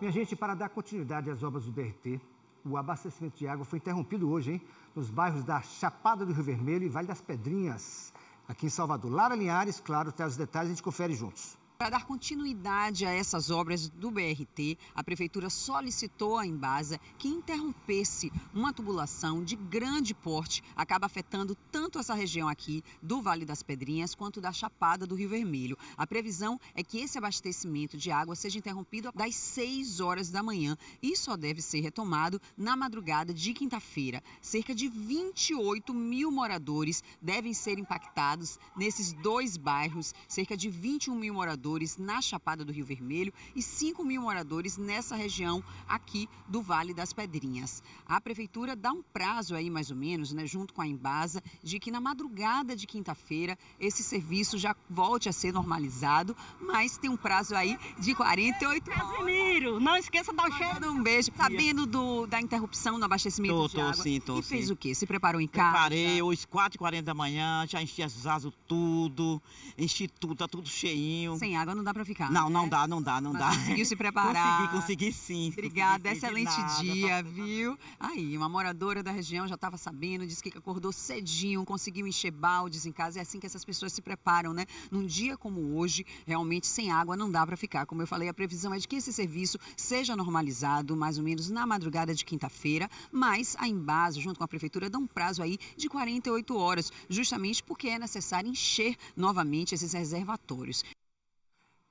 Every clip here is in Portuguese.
Minha gente, para dar continuidade às obras do BRT, o abastecimento de água foi interrompido hoje, hein? Nos bairros da Chapada do Rio Vermelho e Vale das Pedrinhas, aqui em Salvador. Lara Linhares, claro, traz os detalhes, a gente confere juntos. Para dar continuidade a essas obras do BRT, a Prefeitura solicitou à Embasa que interrompesse uma tubulação de grande porte, acaba afetando tanto essa região aqui do Vale das Pedrinhas quanto da Chapada do Rio Vermelho. A previsão é que esse abastecimento de água seja interrompido das 6 horas da manhã e só deve ser retomado na madrugada de quinta-feira. Cerca de 28 mil moradores devem ser impactados nesses dois bairros, cerca de 21 mil moradores moradores na Chapada do Rio Vermelho e 5 mil moradores nessa região aqui do Vale das Pedrinhas. A prefeitura dá um prazo aí, mais ou menos, né, junto com a Embasa, de que na madrugada de quinta-feira esse serviço já volte a ser normalizado, mas tem um prazo aí de 48 horas. Casimiro, não esqueça da cheiro. Um beijo. Sabendo do, da interrupção no abastecimento tô, de água, sim, tô, e fez sim. o quê? Se preparou em casa? Preparei, hoje 4h40 da manhã, já enchi as asas tudo, enchi tudo, tá tudo cheinho. Sem água não dá para ficar. Não, não dá, não dá, não Mas dá. Conseguiu se preparar. Consegui, consegui sim. Obrigada, consegui, excelente nada, tá dia, viu? Aí, uma moradora da região já estava sabendo, disse que acordou cedinho, conseguiu encher baldes em casa. É assim que essas pessoas se preparam, né? Num dia como hoje, realmente sem água não dá para ficar. Como eu falei, a previsão é de que esse serviço seja normalizado mais ou menos na madrugada de quinta-feira, mas a Embasa, junto com a prefeitura, dá um prazo aí de 48 horas, justamente porque é necessário encher novamente esses reservatórios.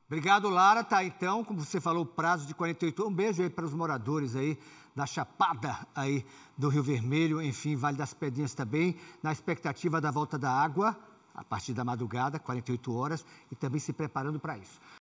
Obrigado, Lara. Tá, então, como você falou, o prazo de 48 horas. Um beijo aí para os moradores aí da Chapada aí do Rio Vermelho, enfim, Vale das Pedrinhas também, na expectativa da volta da água a partir da madrugada, 48 horas, e também se preparando para isso.